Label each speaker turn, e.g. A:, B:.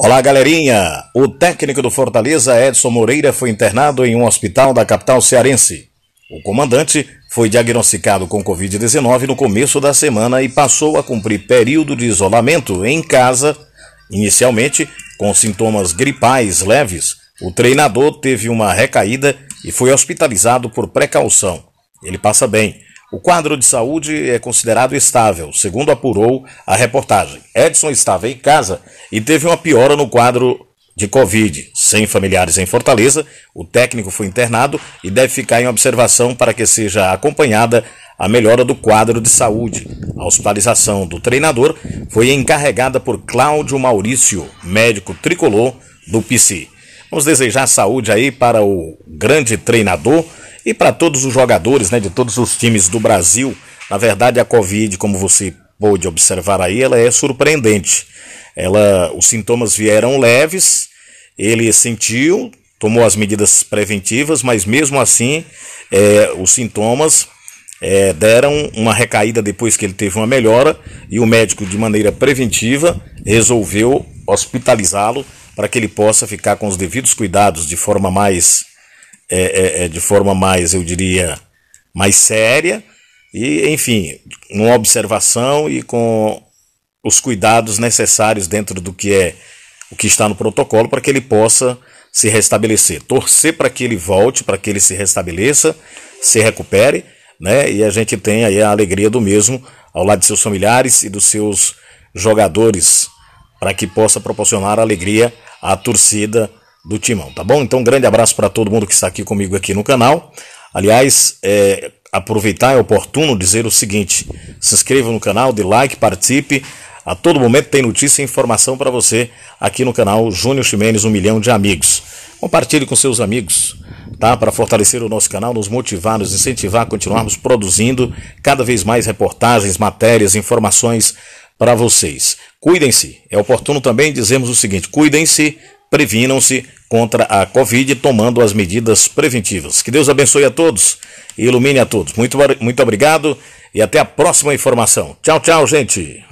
A: Olá, galerinha! O técnico do Fortaleza, Edson Moreira, foi internado em um hospital da capital cearense. O comandante foi diagnosticado com Covid-19 no começo da semana e passou a cumprir período de isolamento em casa, inicialmente com sintomas gripais leves. O treinador teve uma recaída e foi hospitalizado por precaução. Ele passa bem. O quadro de saúde é considerado estável, segundo apurou a reportagem. Edson estava em casa e teve uma piora no quadro de Covid. Sem familiares em Fortaleza, o técnico foi internado e deve ficar em observação para que seja acompanhada a melhora do quadro de saúde. A hospitalização do treinador foi encarregada por Cláudio Maurício, médico tricolor do PC. Vamos desejar saúde aí para o grande treinador e para todos os jogadores né, de todos os times do Brasil, na verdade a Covid, como você pôde observar aí, ela é surpreendente. Ela, os sintomas vieram leves, ele sentiu, tomou as medidas preventivas, mas mesmo assim é, os sintomas é, deram uma recaída depois que ele teve uma melhora e o médico, de maneira preventiva, resolveu hospitalizá-lo para que ele possa ficar com os devidos cuidados de forma mais é, é, é, de forma mais, eu diria, mais séria e, enfim, com observação e com os cuidados necessários dentro do que é o que está no protocolo para que ele possa se restabelecer. Torcer para que ele volte, para que ele se restabeleça, se recupere, né? E a gente tem aí a alegria do mesmo ao lado de seus familiares e dos seus jogadores para que possa proporcionar alegria à torcida do Timão, tá bom? Então, um grande abraço para todo mundo que está aqui comigo aqui no canal. Aliás, é, aproveitar é oportuno dizer o seguinte: se inscreva no canal, dê like, participe. A todo momento tem notícia e informação para você aqui no canal Júnior Ximenes, um milhão de amigos. Compartilhe com seus amigos, tá? Para fortalecer o nosso canal, nos motivar, nos incentivar a continuarmos produzindo cada vez mais reportagens, matérias, informações para vocês. Cuidem-se. É oportuno também dizermos o seguinte: cuidem-se, previnam-se contra a Covid tomando as medidas preventivas. Que Deus abençoe a todos e ilumine a todos. Muito, muito obrigado e até a próxima informação. Tchau, tchau, gente.